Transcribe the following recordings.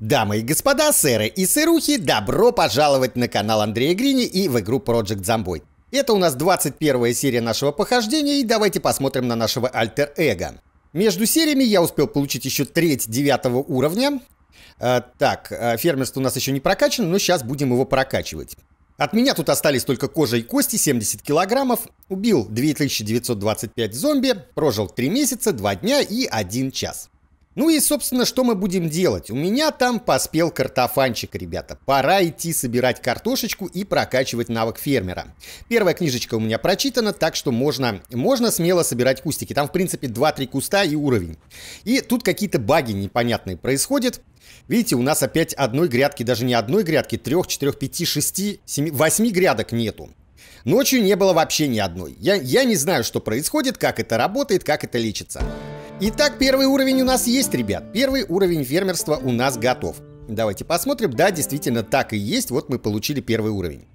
Дамы и господа, сэры и сырухи, добро пожаловать на канал Андрея Грини и в игру Project Zomboid. Это у нас 21 серия нашего похождения, и давайте посмотрим на нашего альтер-эго. Между сериями я успел получить еще треть девятого уровня. А, так, а, фермерство у нас еще не прокачано, но сейчас будем его прокачивать. От меня тут остались только кожа и кости, 70 килограммов. Убил 2925 зомби, прожил 3 месяца, 2 дня и 1 час. Ну и, собственно, что мы будем делать? У меня там поспел картофанчик, ребята. Пора идти собирать картошечку и прокачивать навык фермера. Первая книжечка у меня прочитана, так что можно, можно смело собирать кустики. Там, в принципе, 2-3 куста и уровень. И тут какие-то баги непонятные происходят. Видите, у нас опять одной грядки, даже не одной грядки, 3, 4, 5, 6, 7, 8 грядок нету. Ночью не было вообще ни одной. Я, я не знаю, что происходит, как это работает, как это лечится. Итак, первый уровень у нас есть, ребят. Первый уровень фермерства у нас готов. Давайте посмотрим. Да, действительно так и есть. Вот мы получили первый уровень.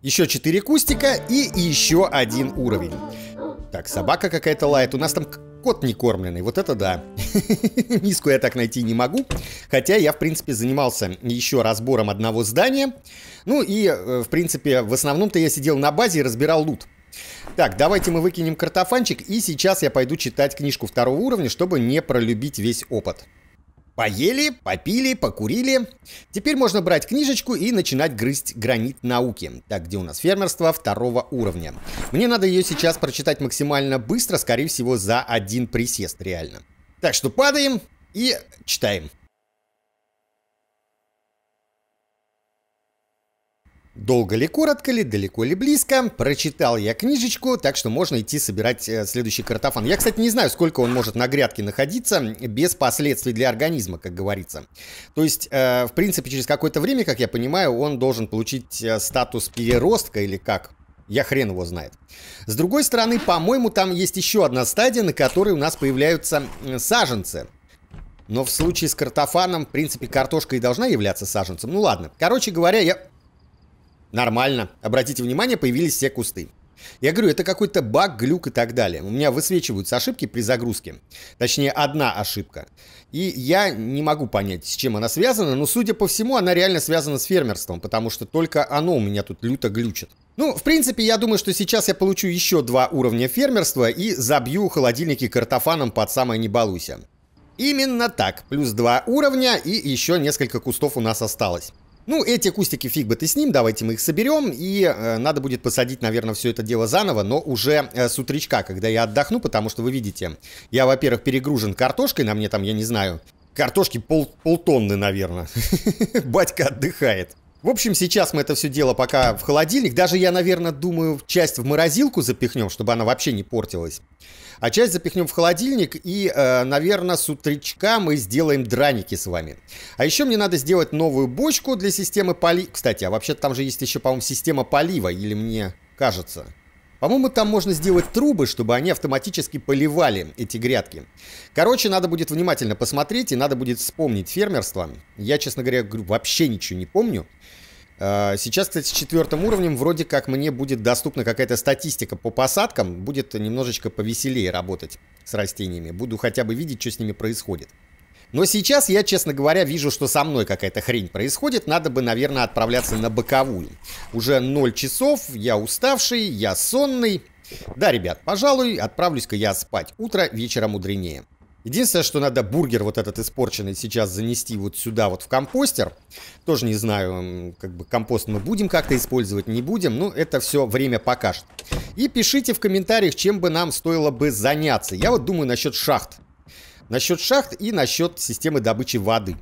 Еще 4 кустика и еще один уровень. Так, собака какая-то лает. У нас там кот не кормленный. Вот это да. Миску я так найти не могу. Хотя я, в принципе, занимался еще разбором одного здания. Ну и, э, в принципе, в основном-то я сидел на базе и разбирал лут. Так, давайте мы выкинем картофанчик, и сейчас я пойду читать книжку второго уровня, чтобы не пролюбить весь опыт. Поели, попили, покурили. Теперь можно брать книжечку и начинать грызть гранит науки. Так, где у нас фермерство второго уровня. Мне надо ее сейчас прочитать максимально быстро, скорее всего, за один присест реально. Так что падаем и читаем. Долго ли, коротко ли, далеко ли, близко. Прочитал я книжечку, так что можно идти собирать э, следующий картофан. Я, кстати, не знаю, сколько он может на грядке находиться без последствий для организма, как говорится. То есть, э, в принципе, через какое-то время, как я понимаю, он должен получить э, статус переростка или как. Я хрен его знает. С другой стороны, по-моему, там есть еще одна стадия, на которой у нас появляются саженцы. Но в случае с картофаном, в принципе, картошка и должна являться саженцем. Ну ладно. Короче говоря, я Нормально. Обратите внимание, появились все кусты. Я говорю, это какой-то баг, глюк и так далее. У меня высвечиваются ошибки при загрузке. Точнее, одна ошибка. И я не могу понять, с чем она связана, но, судя по всему, она реально связана с фермерством, потому что только оно у меня тут люто глючит. Ну, в принципе, я думаю, что сейчас я получу еще два уровня фермерства и забью холодильники картофаном под самое не балуйся. Именно так. Плюс два уровня и еще несколько кустов у нас осталось. Ну, эти кустики фиг бы ты с ним, давайте мы их соберем, и э, надо будет посадить, наверное, все это дело заново, но уже э, с утречка, когда я отдохну, потому что вы видите, я, во-первых, перегружен картошкой, на мне там, я не знаю, картошки пол, полтонны, наверное. Батька отдыхает. В общем, сейчас мы это все дело пока в холодильник. Даже я, наверное, думаю, часть в морозилку запихнем, чтобы она вообще не портилась. А часть запихнем в холодильник и, э, наверное, с утречка мы сделаем драники с вами. А еще мне надо сделать новую бочку для системы полива. Кстати, а вообще там же есть еще, по-моему, система полива, или мне кажется. По-моему, там можно сделать трубы, чтобы они автоматически поливали эти грядки. Короче, надо будет внимательно посмотреть и надо будет вспомнить фермерство. Я, честно говоря, вообще ничего не помню. А, сейчас, кстати, с четвертым уровнем вроде как мне будет доступна какая-то статистика по посадкам. Будет немножечко повеселее работать с растениями. Буду хотя бы видеть, что с ними происходит. Но сейчас я, честно говоря, вижу, что со мной какая-то хрень происходит. Надо бы, наверное, отправляться на боковую. Уже 0 часов, я уставший, я сонный. Да, ребят, пожалуй, отправлюсь-ка я спать. Утро вечера мудренее. Единственное, что надо бургер вот этот испорченный сейчас занести вот сюда вот в компостер. Тоже не знаю, как бы компост мы будем как-то использовать, не будем. Но это все время покажет. И пишите в комментариях, чем бы нам стоило бы заняться. Я вот думаю насчет шахт насчет шахт и насчет системы добычи воды.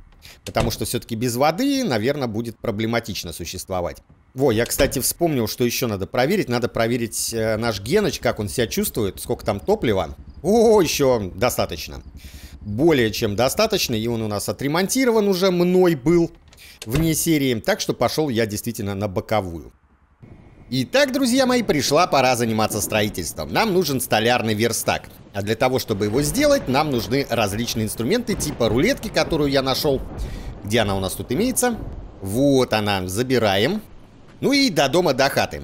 Потому что все-таки без воды, наверное, будет проблематично существовать. Во, я, кстати, вспомнил, что еще надо проверить. Надо проверить э, наш Геноч, как он себя чувствует, сколько там топлива. О, еще достаточно. Более чем достаточно, и он у нас отремонтирован уже мной был вне серии. Так что пошел я действительно на боковую. Итак, друзья мои, пришла пора заниматься строительством. Нам нужен столярный верстак. А для того, чтобы его сделать, нам нужны различные инструменты типа рулетки, которую я нашел. Где она у нас тут имеется? Вот она, забираем. Ну и до дома, до хаты.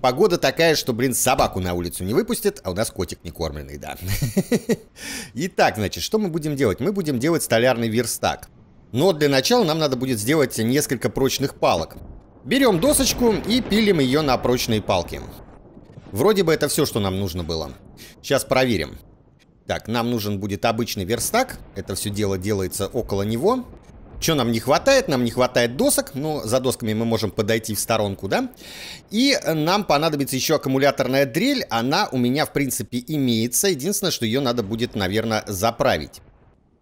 Погода такая, что, блин, собаку на улицу не выпустят, а у нас котик не кормленный, да. Итак, значит, что мы будем делать? Мы будем делать столярный верстак. Но для начала нам надо будет сделать несколько прочных палок. Берем досочку и пилим ее на прочные палки. Вроде бы это все, что нам нужно было. Сейчас проверим. Так, нам нужен будет обычный верстак. Это все дело делается около него. Что нам не хватает? Нам не хватает досок, но за досками мы можем подойти в сторонку, да? И нам понадобится еще аккумуляторная дрель. Она у меня, в принципе, имеется. Единственное, что ее надо будет, наверное, заправить.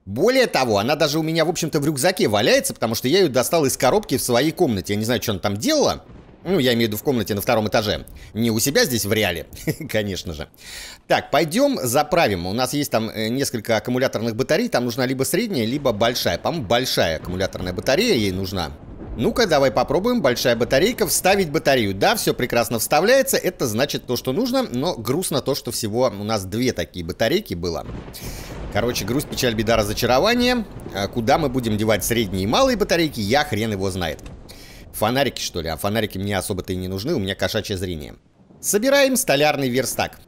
Более того, она даже у меня, в общем-то, в рюкзаке валяется, потому что я ее достал из коробки в своей комнате. Я не знаю, что она там делала. Ну, я имею в виду в комнате на втором этаже. Не у себя здесь в реале, конечно же. Так, пойдем заправим. У нас есть там э, несколько аккумуляторных батарей. Там нужна либо средняя, либо большая. По-моему, большая аккумуляторная батарея ей нужна. Ну-ка, давай попробуем. Большая батарейка. Вставить батарею. Да, все прекрасно вставляется. Это значит то, что нужно. Но грустно то, что всего у нас две такие батарейки было. Короче, грусть, печаль, беда, разочарование. А куда мы будем девать средние и малые батарейки, я хрен его знает. Фонарики, что ли? А фонарики мне особо-то и не нужны, у меня кошачье зрение. Собираем столярный верстак.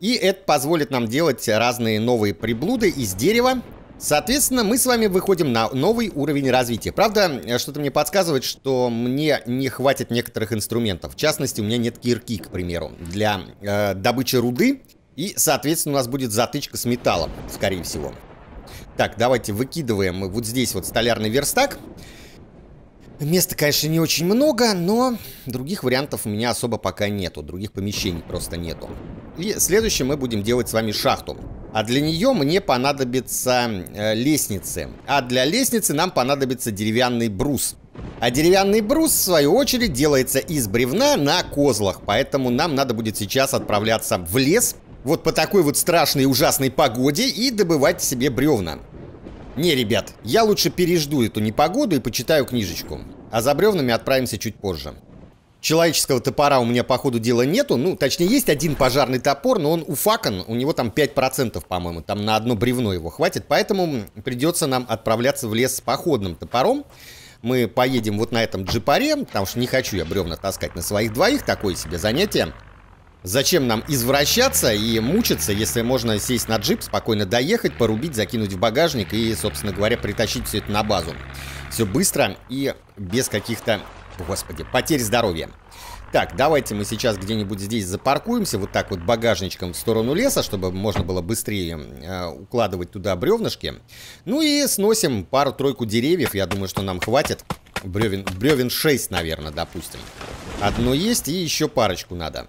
И это позволит нам делать разные новые приблуды из дерева. Соответственно, мы с вами выходим на новый уровень развития. Правда, что-то мне подсказывает, что мне не хватит некоторых инструментов. В частности, у меня нет кирки, к примеру, для э, добычи руды. И, соответственно, у нас будет затычка с металлом, скорее всего. Так, давайте выкидываем вот здесь вот столярный верстак. Места, конечно, не очень много, но других вариантов у меня особо пока нету. Других помещений просто нету. И следующее мы будем делать с вами шахту. А для нее мне понадобится э, лестницы. А для лестницы нам понадобится деревянный брус. А деревянный брус, в свою очередь, делается из бревна на козлах. Поэтому нам надо будет сейчас отправляться в лес. Вот по такой вот страшной и ужасной погоде и добывать себе бревна. Не, ребят, я лучше пережду эту непогоду и почитаю книжечку. А за бревнами отправимся чуть позже. Человеческого топора у меня, по ходу дела, нету. Ну, точнее, есть один пожарный топор, но он уфакан. У него там 5%, по-моему. Там на одно бревно его хватит. Поэтому придется нам отправляться в лес с походным топором. Мы поедем вот на этом джипаре, потому что не хочу я бревна таскать на своих двоих. Такое себе занятие. Зачем нам извращаться и мучиться, если можно сесть на джип, спокойно доехать, порубить, закинуть в багажник и, собственно говоря, притащить все это на базу. Все быстро и без каких-то, господи, потерь здоровья. Так, давайте мы сейчас где-нибудь здесь запаркуемся, вот так вот багажничком в сторону леса, чтобы можно было быстрее э, укладывать туда бревнышки. Ну и сносим пару-тройку деревьев, я думаю, что нам хватит. Бревен, бревен 6, наверное, допустим. Одно есть и еще парочку надо.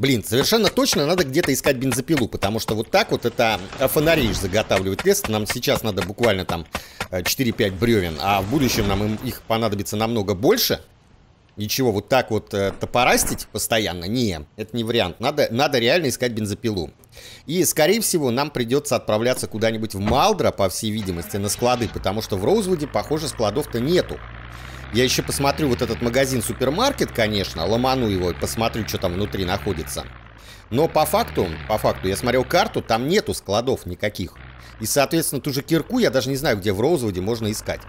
Блин, совершенно точно надо где-то искать бензопилу, потому что вот так вот это а, фонаришь заготавливать лес. Нам сейчас надо буквально там 4-5 э, бревен, а в будущем нам им, их понадобится намного больше. Ничего, вот так вот э, топорастить постоянно, не, это не вариант. Надо, надо реально искать бензопилу. И, скорее всего, нам придется отправляться куда-нибудь в Малдра, по всей видимости, на склады, потому что в Роузвуде, похоже, складов-то нету. Я еще посмотрю вот этот магазин-супермаркет, конечно, ломану его и посмотрю, что там внутри находится. Но по факту, по факту, я смотрел карту, там нету складов никаких. И, соответственно, ту же кирку я даже не знаю, где в Роузвуде можно искать.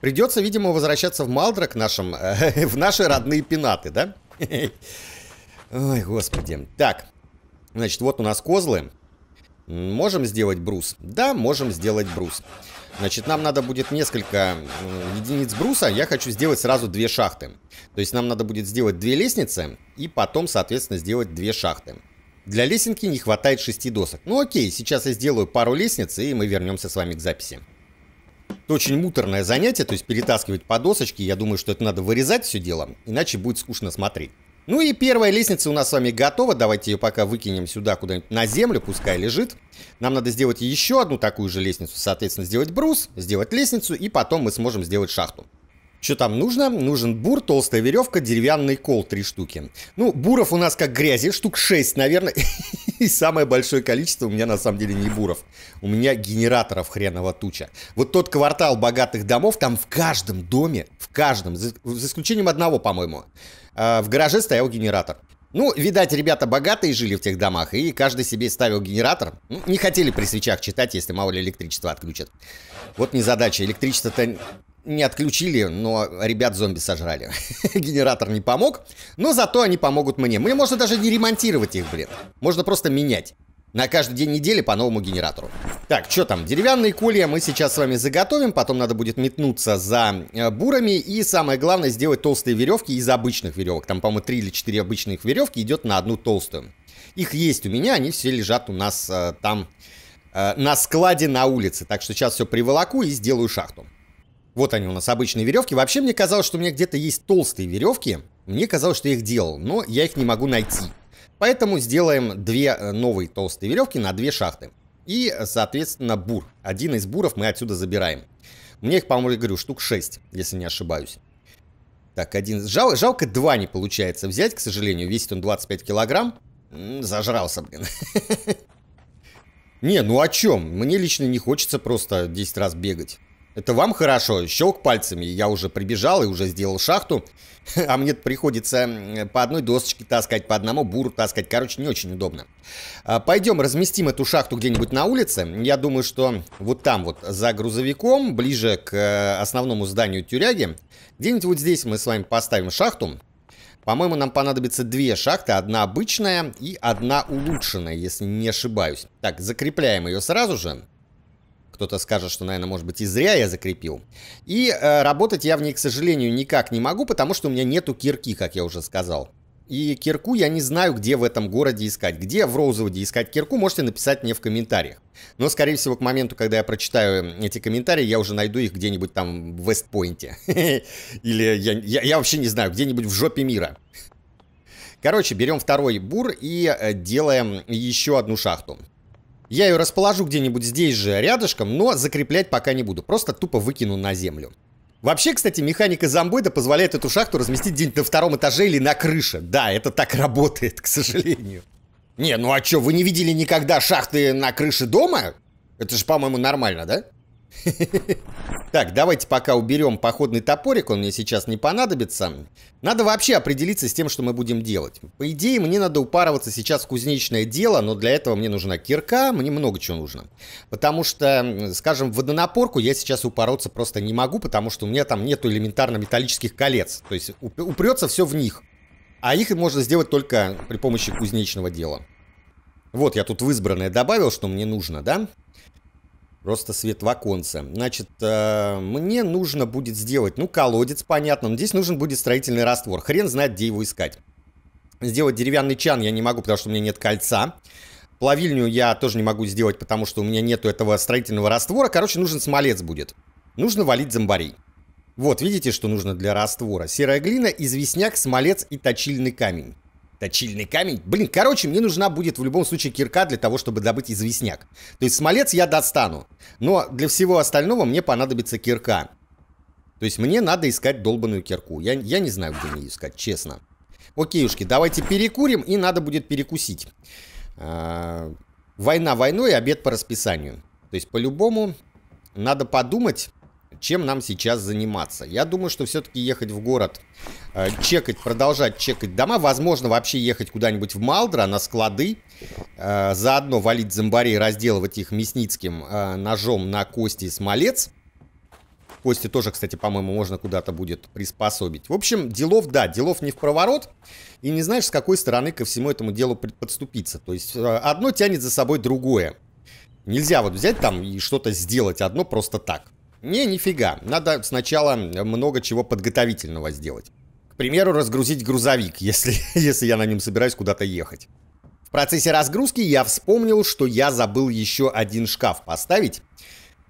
Придется, видимо, возвращаться в Малдрак, нашим, э, в наши родные пенаты, да? Ой, господи. Так, значит, вот у нас козлы. Можем сделать брус? Да, можем сделать Брус. Значит, нам надо будет несколько единиц бруса. Я хочу сделать сразу две шахты. То есть нам надо будет сделать две лестницы и потом, соответственно, сделать две шахты. Для лесенки не хватает шести досок. Ну окей, сейчас я сделаю пару лестниц и мы вернемся с вами к записи. Это очень муторное занятие, то есть перетаскивать по досочке. Я думаю, что это надо вырезать все дело, иначе будет скучно смотреть. Ну и первая лестница у нас с вами готова. Давайте ее пока выкинем сюда куда-нибудь на землю, пускай лежит. Нам надо сделать еще одну такую же лестницу. Соответственно, сделать брус, сделать лестницу, и потом мы сможем сделать шахту. Что там нужно? Нужен бур, толстая веревка, деревянный кол, три штуки. Ну, буров у нас как грязи, штук 6, наверное. И самое большое количество у меня на самом деле не буров. У меня генераторов хренова туча. Вот тот квартал богатых домов, там в каждом доме, в каждом, за, за исключением одного, по-моему, э, в гараже стоял генератор. Ну, видать, ребята богатые жили в тех домах, и каждый себе ставил генератор. Ну, не хотели при свечах читать, если мало ли электричество отключат. Вот незадача. Электричество-то не отключили, но ребят зомби сожрали. Генератор не помог, но зато они помогут мне. Мне можно даже не ремонтировать их, блин. Можно просто менять. На каждый день недели по новому генератору. Так, что там? Деревянные колья мы сейчас с вами заготовим. Потом надо будет метнуться за э, бурами. И самое главное, сделать толстые веревки из обычных веревок. Там, по-моему, 3 или 4 обычных веревки идет на одну толстую. Их есть у меня, они все лежат у нас э, там э, на складе на улице. Так что сейчас все приволоку и сделаю шахту. Вот они у нас, обычные веревки. Вообще мне казалось, что у меня где-то есть толстые веревки. Мне казалось, что я их делал, но я их не могу найти. Поэтому сделаем две э, новые толстые веревки на две шахты. И, соответственно, бур. Один из буров мы отсюда забираем. Мне их, по-моему, говорю, штук 6, если не ошибаюсь. Так, один... Жал... Жалко, два не получается взять, к сожалению. Весит он 25 килограмм. Зажрался, блин. Не, ну о чем? Мне лично не хочется просто 10 раз бегать. Это вам хорошо, щелк пальцами. Я уже прибежал и уже сделал шахту. А мне приходится по одной досочке таскать, по одному буру таскать. Короче, не очень удобно. А, пойдем разместим эту шахту где-нибудь на улице. Я думаю, что вот там вот за грузовиком, ближе к э, основному зданию тюряги. Где-нибудь вот здесь мы с вами поставим шахту. По-моему, нам понадобится две шахты. Одна обычная и одна улучшенная, если не ошибаюсь. Так, закрепляем ее сразу же. Кто-то скажет, что, наверное, может быть, и зря я закрепил. И э, работать я в ней, к сожалению, никак не могу, потому что у меня нету кирки, как я уже сказал. И кирку я не знаю, где в этом городе искать. Где в Роузвуде искать кирку, можете написать мне в комментариях. Но, скорее всего, к моменту, когда я прочитаю эти комментарии, я уже найду их где-нибудь там в Вестпойнте. Или я, я, я вообще не знаю, где-нибудь в жопе мира. Короче, берем второй бур и э, делаем еще одну шахту. Я ее расположу где-нибудь здесь же, рядышком, но закреплять пока не буду, просто тупо выкину на землю. Вообще, кстати, механика зомбоида позволяет эту шахту разместить где-нибудь на втором этаже или на крыше. Да, это так работает, к сожалению. Не, ну а что, вы не видели никогда шахты на крыше дома? Это же, по-моему, нормально, да? Так, давайте пока уберем походный топорик, он мне сейчас не понадобится. Надо вообще определиться с тем, что мы будем делать. По идее, мне надо упарываться сейчас в кузнечное дело, но для этого мне нужна кирка, мне много чего нужно. Потому что, скажем, водонапорку я сейчас упороться просто не могу, потому что у меня там нету элементарно металлических колец. То есть упрется все в них. А их можно сделать только при помощи кузнечного дела. Вот я тут в избранное добавил, что мне нужно, да? Да просто свет в оконце. Значит, э, мне нужно будет сделать, ну, колодец, понятно, но здесь нужен будет строительный раствор. Хрен знает, где его искать. Сделать деревянный чан я не могу, потому что у меня нет кольца. Плавильню я тоже не могу сделать, потому что у меня нету этого строительного раствора. Короче, нужен смолец будет. Нужно валить зомбарей. Вот, видите, что нужно для раствора? Серая глина, известняк, смолец и точильный камень. Точильный камень. Блин, короче, мне нужна будет в любом случае кирка для того, чтобы добыть известняк. То есть смолец я достану. Но для всего остального мне понадобится кирка. То есть мне надо искать долбанную кирку. Я, я не знаю, где мне искать, честно. Окейушки, давайте перекурим и надо будет перекусить. А, война войной, обед по расписанию. То есть по-любому надо подумать чем нам сейчас заниматься. Я думаю, что все-таки ехать в город, э, чекать, продолжать чекать дома. Возможно, вообще ехать куда-нибудь в Малдра на склады. Э, заодно валить зомбарей, разделывать их мясницким э, ножом на кости и смолец. Кости тоже, кстати, по-моему, можно куда-то будет приспособить. В общем, делов, да, делов не в проворот. И не знаешь, с какой стороны ко всему этому делу подступиться. То есть одно тянет за собой другое. Нельзя вот взять там и что-то сделать одно просто так. Не, нифига. Надо сначала много чего подготовительного сделать. К примеру, разгрузить грузовик, если, если я на нем собираюсь куда-то ехать. В процессе разгрузки я вспомнил, что я забыл еще один шкаф поставить.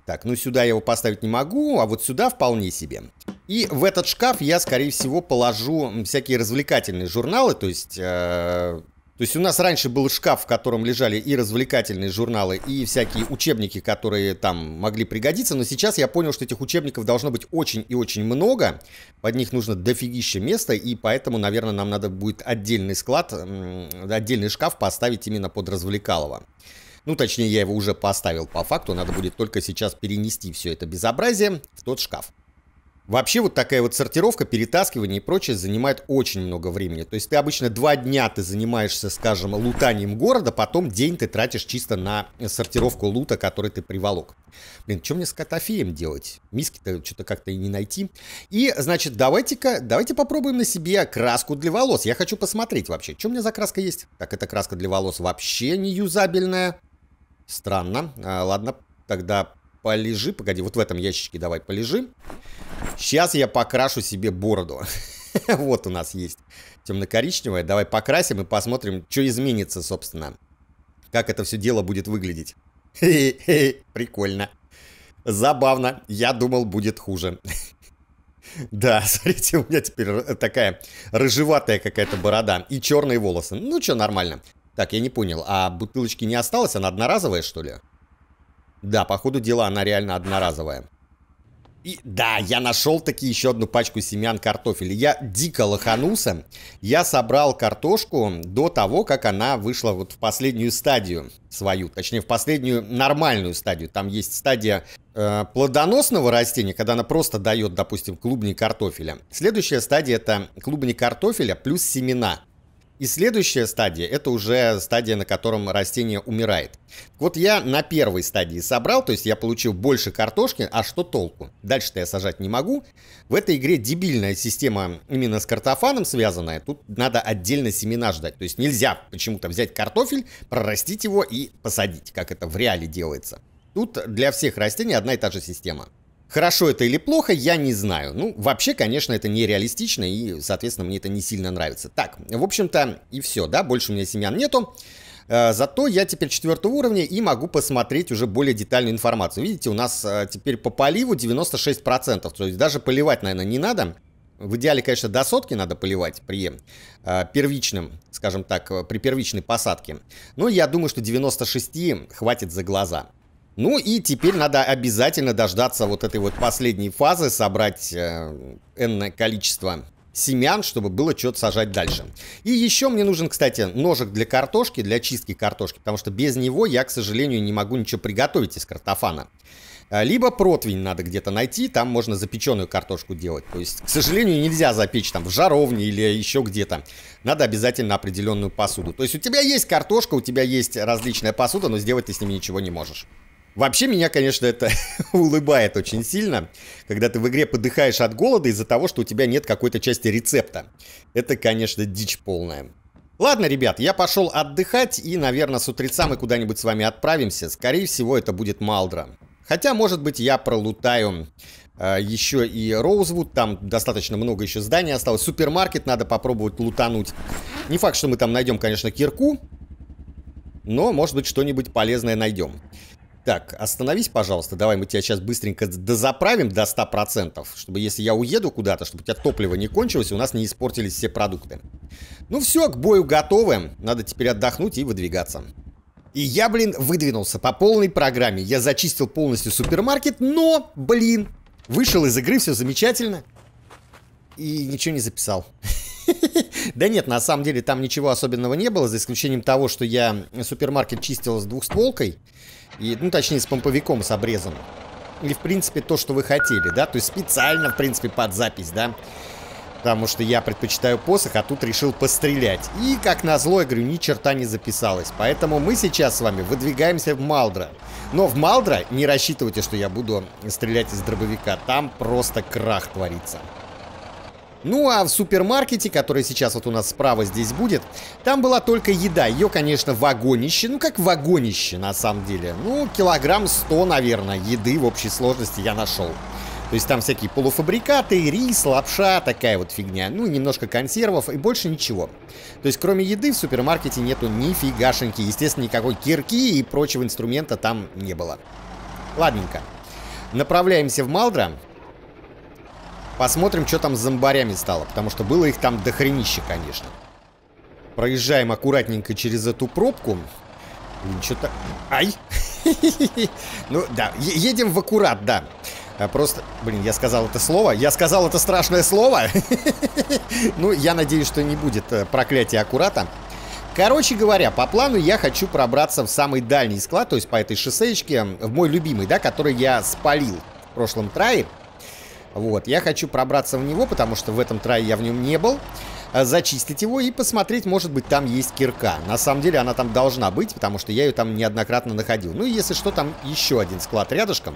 Так, ну сюда я его поставить не могу, а вот сюда вполне себе. И в этот шкаф я, скорее всего, положу всякие развлекательные журналы, то есть э, то есть у нас раньше был шкаф, в котором лежали и развлекательные журналы, и всякие учебники, которые там могли пригодиться, но сейчас я понял, что этих учебников должно быть очень и очень много, под них нужно дофигища места, и поэтому, наверное, нам надо будет отдельный склад, отдельный шкаф поставить именно под развлекалово. Ну, точнее, я его уже поставил по факту, надо будет только сейчас перенести все это безобразие в тот шкаф. Вообще вот такая вот сортировка, перетаскивание и прочее занимает очень много времени. То есть ты обычно два дня ты занимаешься, скажем, лутанием города, потом день ты тратишь чисто на сортировку лута, который ты приволок. Блин, что мне с катафеем делать? Миски-то что-то как-то и не найти. И, значит, давайте-ка, давайте попробуем на себе краску для волос. Я хочу посмотреть вообще, что у меня за краска есть. Так, эта краска для волос вообще не юзабельная. Странно. А, ладно, тогда Полежи, погоди, вот в этом ящичке давай полежи. Сейчас я покрашу себе бороду. Вот у нас есть темно-коричневая. Давай покрасим и посмотрим, что изменится, собственно. Как это все дело будет выглядеть. Прикольно. Забавно. Я думал, будет хуже. Да, смотрите, у меня теперь такая рыжеватая какая-то борода и черные волосы. Ну что, нормально. Так, я не понял, а бутылочки не осталось? Она одноразовая, что ли? Да, походу дела она реально одноразовая. И, да, я нашел таки еще одну пачку семян картофеля. Я дико лоханулся. Я собрал картошку до того, как она вышла вот в последнюю стадию свою. Точнее, в последнюю нормальную стадию. Там есть стадия э, плодоносного растения, когда она просто дает, допустим, клубни картофеля. Следующая стадия это клубни картофеля плюс семена. И следующая стадия, это уже стадия, на котором растение умирает. Вот я на первой стадии собрал, то есть я получил больше картошки, а что толку? Дальше-то я сажать не могу. В этой игре дебильная система именно с картофаном связанная. Тут надо отдельно семена ждать. То есть нельзя почему-то взять картофель, прорастить его и посадить, как это в реале делается. Тут для всех растений одна и та же система. Хорошо это или плохо, я не знаю. Ну, вообще, конечно, это нереалистично, и, соответственно, мне это не сильно нравится. Так, в общем-то, и все, да, больше у меня семян нету. Э, зато я теперь четвертого уровня и могу посмотреть уже более детальную информацию. Видите, у нас э, теперь по поливу 96%, то есть даже поливать, наверное, не надо. В идеале, конечно, до сотки надо поливать при э, первичном, скажем так, э, при первичной посадке. Но я думаю, что 96 хватит за глаза. Ну и теперь надо обязательно дождаться вот этой вот последней фазы, собрать э, энное количество семян, чтобы было что-то сажать дальше. И еще мне нужен, кстати, ножик для картошки, для чистки картошки, потому что без него я, к сожалению, не могу ничего приготовить из картофана. Э, либо противень надо где-то найти, там можно запеченную картошку делать. То есть, к сожалению, нельзя запечь там в жаровне или еще где-то. Надо обязательно определенную посуду. То есть у тебя есть картошка, у тебя есть различная посуда, но сделать ты с ними ничего не можешь. Вообще меня, конечно, это улыбает очень сильно, когда ты в игре подыхаешь от голода из-за того, что у тебя нет какой-то части рецепта. Это, конечно, дичь полная. Ладно, ребят, я пошел отдыхать, и, наверное, с утреца мы куда-нибудь с вами отправимся. Скорее всего, это будет Малдра. Хотя, может быть, я пролутаю э, еще и Роузвуд. Там достаточно много еще зданий осталось. Супермаркет надо попробовать лутануть. Не факт, что мы там найдем, конечно, кирку. Но, может быть, что-нибудь полезное найдем. Так, остановись, пожалуйста, давай мы тебя сейчас быстренько дозаправим до 100%, чтобы если я уеду куда-то, чтобы у тебя топливо не кончилось, у нас не испортились все продукты. Ну все, к бою готовы, надо теперь отдохнуть и выдвигаться. И я, блин, выдвинулся по полной программе. Я зачистил полностью супермаркет, но, блин, вышел из игры, все замечательно. И ничего не записал. Да нет, на самом деле там ничего особенного не было, за исключением того, что я супермаркет чистил с двухстволкой, и, ну, точнее, с помповиком, с обрезом. И, в принципе, то, что вы хотели, да, то есть специально, в принципе, под запись, да. Потому что я предпочитаю посох, а тут решил пострелять. И, как назло, я говорю, ни черта не записалось. Поэтому мы сейчас с вами выдвигаемся в Малдра. Но в Малдра не рассчитывайте, что я буду стрелять из дробовика. Там просто крах творится. Ну а в супермаркете, который сейчас вот у нас справа здесь будет, там была только еда. Ее, конечно, вагонище, ну как вагонище на самом деле. Ну, килограмм 100, наверное, еды в общей сложности я нашел. То есть там всякие полуфабрикаты, рис, лапша, такая вот фигня. Ну, немножко консервов и больше ничего. То есть кроме еды в супермаркете нету нифигашеньки. Естественно, никакой кирки и прочего инструмента там не было. Ладненько. Направляемся в Малдра. Посмотрим, что там с зомбарями стало, потому что было их там дохренища, конечно. Проезжаем аккуратненько через эту пробку. Что-то... Ай! Ну да, едем в аккурат, да. А просто, блин, я сказал это слово. Я сказал это страшное слово. Ну, я надеюсь, что не будет э, проклятия аккурата. Короче говоря, по плану я хочу пробраться в самый дальний склад, то есть по этой шоссеечке, в мой любимый, да, который я спалил в прошлом трае. Вот, я хочу пробраться в него, потому что в этом трае я в нем не был. Э, зачистить его и посмотреть, может быть, там есть кирка. На самом деле она там должна быть, потому что я ее там неоднократно находил. Ну и если что, там еще один склад рядышком.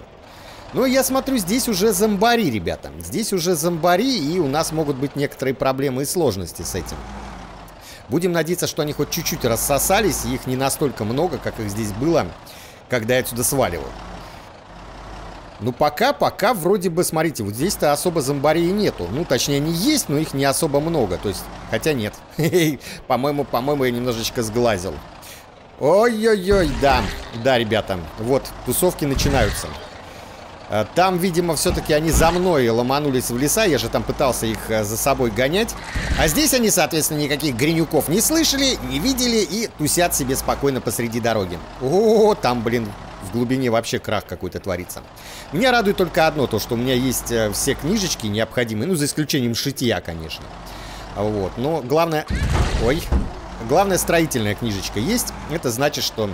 Но я смотрю, здесь уже зомбари, ребята. Здесь уже зомбари, и у нас могут быть некоторые проблемы и сложности с этим. Будем надеяться, что они хоть чуть-чуть рассосались, и их не настолько много, как их здесь было, когда я отсюда сваливал. Ну, пока, пока вроде бы, смотрите, вот здесь-то особо зомбарей нету. Ну, точнее, они есть, но их не особо много. То есть, хотя нет. По-моему, по-моему, я немножечко сглазил. Ой-ой-ой, да. Да, ребята, вот, тусовки начинаются. Э, там, видимо, все-таки они за мной ломанулись в леса. Я же там пытался их э, за собой гонять. А здесь они, соответственно, никаких гринюков не слышали, не видели и тусят себе спокойно посреди дороги. О, там, блин, в глубине вообще крах какой-то творится. Меня радует только одно, то, что у меня есть э, все книжечки необходимые, ну, за исключением шитья, конечно. Вот, но главное... Ой. Главное, строительная книжечка есть. Это значит, что,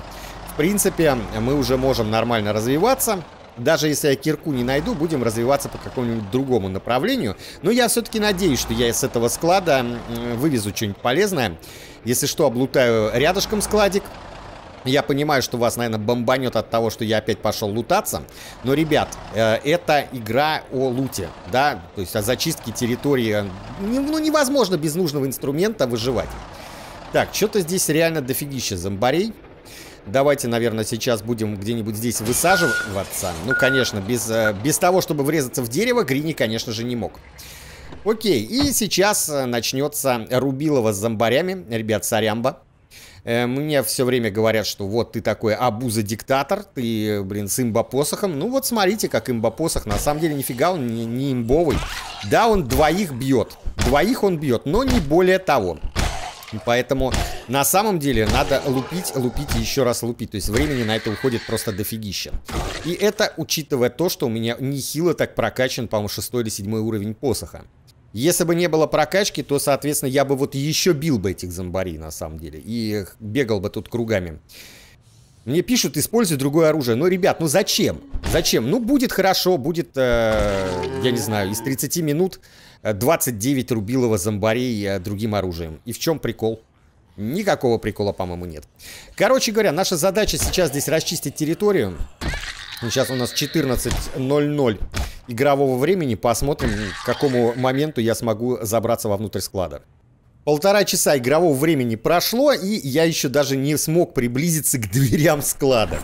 в принципе, мы уже можем нормально развиваться. Даже если я кирку не найду, будем развиваться по какому-нибудь другому направлению. Но я все-таки надеюсь, что я из этого склада вывезу что-нибудь полезное. Если что, облутаю рядышком складик. Я понимаю, что вас, наверное, бомбанет от того, что я опять пошел лутаться. Но, ребят, э, это игра о луте, да? То есть о зачистке территории. Ну, невозможно без нужного инструмента выживать. Так, что-то здесь реально дофигища зомбарей. Давайте, наверное, сейчас будем где-нибудь здесь высаживаться. Ну, конечно, без, э, без того, чтобы врезаться в дерево, Грини, конечно же, не мог. Окей, и сейчас э, начнется рубилово с зомбарями. Ребят, Сарямба. Э, мне все время говорят, что вот ты такой абуза-диктатор, ты, блин, с имбопосохом. Ну вот смотрите, как имбопосох. На самом деле нифига он не, не имбовый. Да, он двоих бьет. Двоих он бьет, но не более того. Поэтому на самом деле надо лупить, лупить и еще раз лупить. То есть времени на это уходит просто дофигища. И это учитывая то, что у меня нехило так прокачан, по-моему, шестой или седьмой уровень посоха. Если бы не было прокачки, то, соответственно, я бы вот еще бил бы этих зомбарей, на самом деле. И бегал бы тут кругами. Мне пишут, используй другое оружие. Ну, ребят, ну зачем? Зачем? Ну, будет хорошо, будет, э, я не знаю, из 30 минут 29 э, рубилово зомбарей э, другим оружием. И в чем прикол? Никакого прикола, по-моему, нет. Короче говоря, наша задача сейчас здесь расчистить территорию. Сейчас ну, у нас 14.00 игрового времени. Посмотрим, к какому моменту я смогу забраться вовнутрь склада. Полтора часа игрового времени прошло, и я еще даже не смог приблизиться к дверям склада.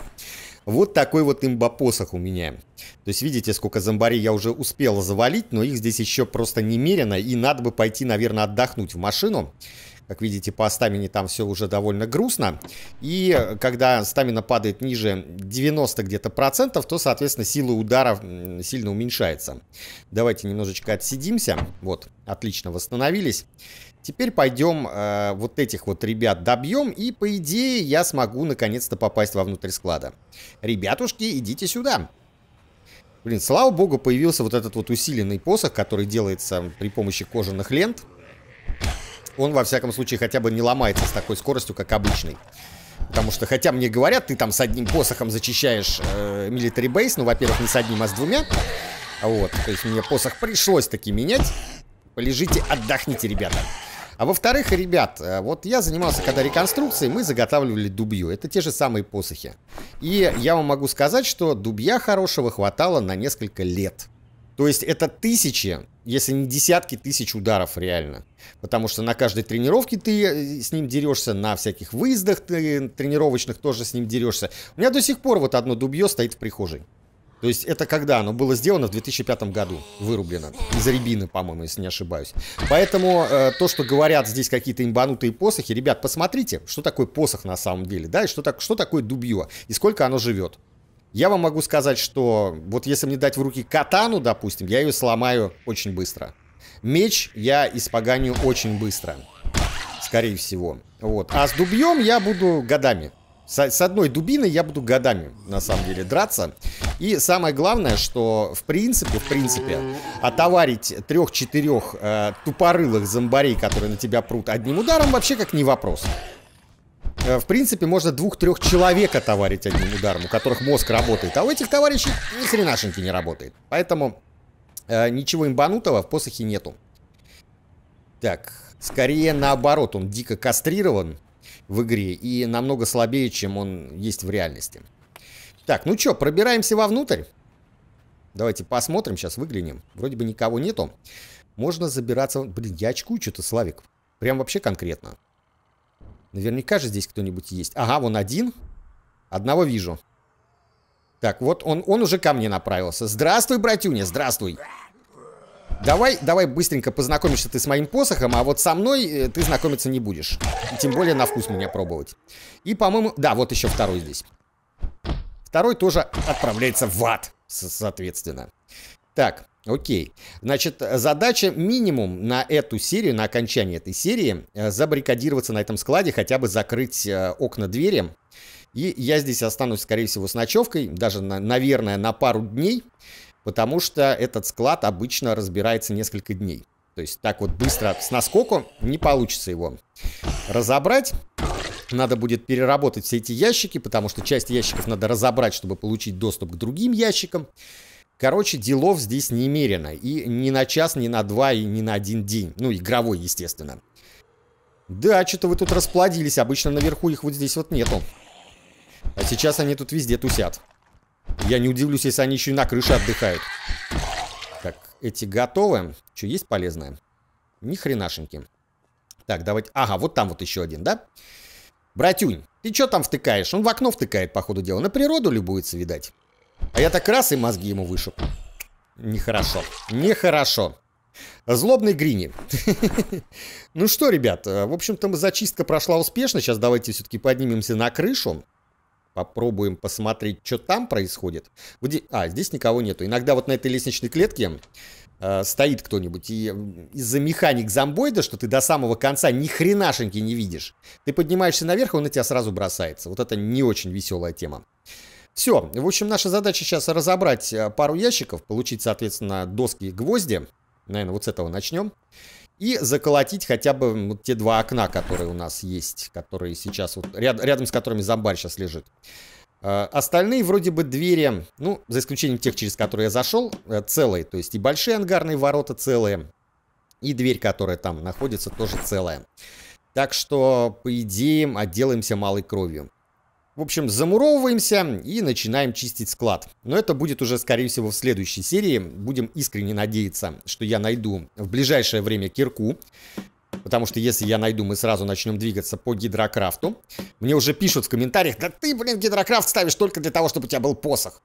Вот такой вот имбопосох у меня. То есть, видите, сколько зомбарей я уже успел завалить, но их здесь еще просто немерено, и надо бы пойти, наверное, отдохнуть в машину. Как видите, по стамине там все уже довольно грустно. И э, когда стамина падает ниже 90 где-то процентов, то, соответственно, сила удара сильно уменьшается. Давайте немножечко отсидимся. Вот, отлично, восстановились. Теперь пойдем э, вот этих вот ребят добьем, и по идее я смогу наконец-то попасть вовнутрь склада. Ребятушки, идите сюда. Блин, слава богу, появился вот этот вот усиленный посох, который делается при помощи кожаных лент он, во всяком случае, хотя бы не ломается с такой скоростью, как обычный. Потому что, хотя мне говорят, ты там с одним посохом зачищаешь э, military base, ну, во-первых, не с одним, а с двумя. Вот, то есть мне посох пришлось таки менять. Полежите, отдохните, ребята. А во-вторых, ребят, э, вот я занимался когда реконструкцией, мы заготавливали дубью. Это те же самые посохи. И я вам могу сказать, что дубья хорошего хватало на несколько лет. То есть это тысячи, если не десятки тысяч ударов реально. Потому что на каждой тренировке ты э, с ним дерешься, на всяких выездах ты тренировочных тоже с ним дерешься. У меня до сих пор вот одно дубье стоит в прихожей. То есть это когда оно было сделано в 2005 году, вырублено. Из рябины, по-моему, если не ошибаюсь. Поэтому э, то, что говорят здесь какие-то имбанутые посохи, ребят, посмотрите, что такое посох на самом деле, да, и что, так, что такое дубье, и сколько оно живет. Я вам могу сказать, что вот если мне дать в руки катану, допустим, я ее сломаю очень быстро. Меч я испоганю очень быстро, скорее всего. Вот. А с дубьем я буду годами. С, с одной дубиной я буду годами, на самом деле, драться. И самое главное, что в принципе, в принципе, отоварить трех-четырех э, тупорылых зомбарей, которые на тебя прут одним ударом, вообще как не вопрос. Э, в принципе, можно двух-трех человек отоварить одним ударом, у которых мозг работает. А у этих товарищей ни хренашеньки не работает. Поэтому э, ничего имбанутого в посохе нету. Так, скорее наоборот, он дико кастрирован в игре и намного слабее, чем он есть в реальности. Так, ну что, пробираемся вовнутрь. Давайте посмотрим, сейчас выглянем. Вроде бы никого нету. Можно забираться... Блин, я очкую что-то, Славик. Прям вообще конкретно. Наверняка же здесь кто-нибудь есть. Ага, вон один. Одного вижу. Так, вот он, он уже ко мне направился. Здравствуй, братюня, здравствуй. Давай, давай быстренько познакомишься ты с моим посохом, а вот со мной э, ты знакомиться не будешь. Тем более на вкус меня пробовать. И, по-моему... Да, вот еще второй здесь. Второй тоже отправляется в ад, соответственно. Так, окей. Значит, задача минимум на эту серию, на окончание этой серии, э, забаррикадироваться на этом складе, хотя бы закрыть э, окна двери. И я здесь останусь, скорее всего, с ночевкой, даже, наверное, на пару дней, потому что этот склад обычно разбирается несколько дней. То есть так вот быстро с наскоку не получится его разобрать. Надо будет переработать все эти ящики, потому что часть ящиков надо разобрать, чтобы получить доступ к другим ящикам. Короче, делов здесь немерено. И ни на час, ни на два, и ни на один день. Ну, игровой, естественно. Да, что-то вы тут расплодились. Обычно наверху их вот здесь вот нету. А сейчас они тут везде тусят. Я не удивлюсь, если они еще и на крыше отдыхают. Так, эти готовы. Что, есть полезное? Ни хренашеньки. Так, давайте... Ага, вот там вот еще один, да? Братюнь, ты что там втыкаешь? Он в окно втыкает, по ходу дела. На природу любуется, видать. А я так раз и мозги ему вышиб. Нехорошо. Нехорошо. Злобный Грини. Ну что, ребят, э, в общем-то, зачистка прошла успешно. Сейчас давайте все-таки поднимемся на крышу. Попробуем посмотреть, что там происходит. А, здесь никого нету. Иногда вот на этой лестничной клетке э, стоит кто-нибудь. И из-за механик зомбоида, что ты до самого конца ни хренашеньки не видишь, ты поднимаешься наверх, и он на тебя сразу бросается. Вот это не очень веселая тема. Все, в общем, наша задача сейчас разобрать э, пару ящиков, получить, соответственно, доски и гвозди. Наверное, вот с этого начнем. И заколотить хотя бы вот те два окна, которые у нас есть, которые сейчас вот ряд, рядом с которыми зомбарь сейчас лежит. Э, остальные вроде бы двери, ну, за исключением тех, через которые я зашел, э, целые. То есть и большие ангарные ворота целые, и дверь, которая там находится, тоже целая. Так что, по идее, отделаемся малой кровью. В общем, замуровываемся и начинаем чистить склад. Но это будет уже, скорее всего, в следующей серии. Будем искренне надеяться, что я найду в ближайшее время кирку. Потому что если я найду, мы сразу начнем двигаться по гидрокрафту. Мне уже пишут в комментариях, да ты, блин, гидрокрафт ставишь только для того, чтобы у тебя был посох.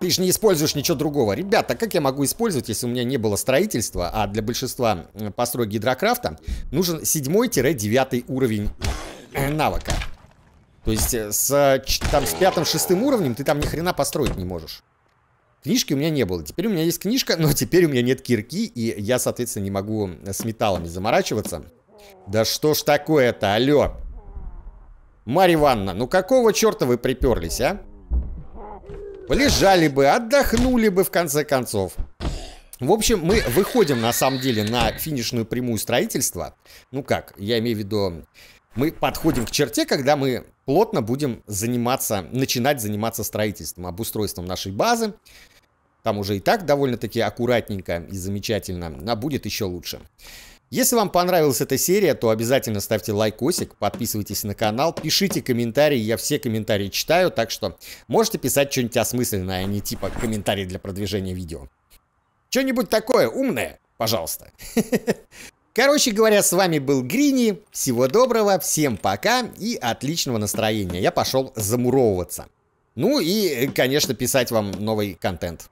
Ты же не используешь ничего другого. Ребята, как я могу использовать, если у меня не было строительства, а для большинства э, построек гидрокрафта нужен 7-9 уровень э, навыка. То есть э, с, э, там, с пятым-шестым уровнем ты там ни хрена построить не можешь. Книжки у меня не было. Теперь у меня есть книжка, но теперь у меня нет кирки, и я, соответственно, не могу э, с металлами заморачиваться. Да что ж такое-то, алло! Марья Ивановна, ну какого черта вы приперлись, а? Полежали бы, отдохнули бы, в конце концов. В общем, мы выходим, на самом деле, на финишную прямую строительства. Ну как, я имею в виду мы подходим к черте, когда мы плотно будем заниматься, начинать заниматься строительством, обустройством нашей базы. Там уже и так довольно-таки аккуратненько и замечательно, а будет еще лучше. Если вам понравилась эта серия, то обязательно ставьте лайкосик, подписывайтесь на канал, пишите комментарии, я все комментарии читаю, так что можете писать что-нибудь осмысленное, а не типа комментарий для продвижения видео. Что-нибудь такое умное, пожалуйста. Короче говоря, с вами был Грини. Всего доброго, всем пока и отличного настроения. Я пошел замуровываться. Ну и, э, конечно, писать вам новый контент.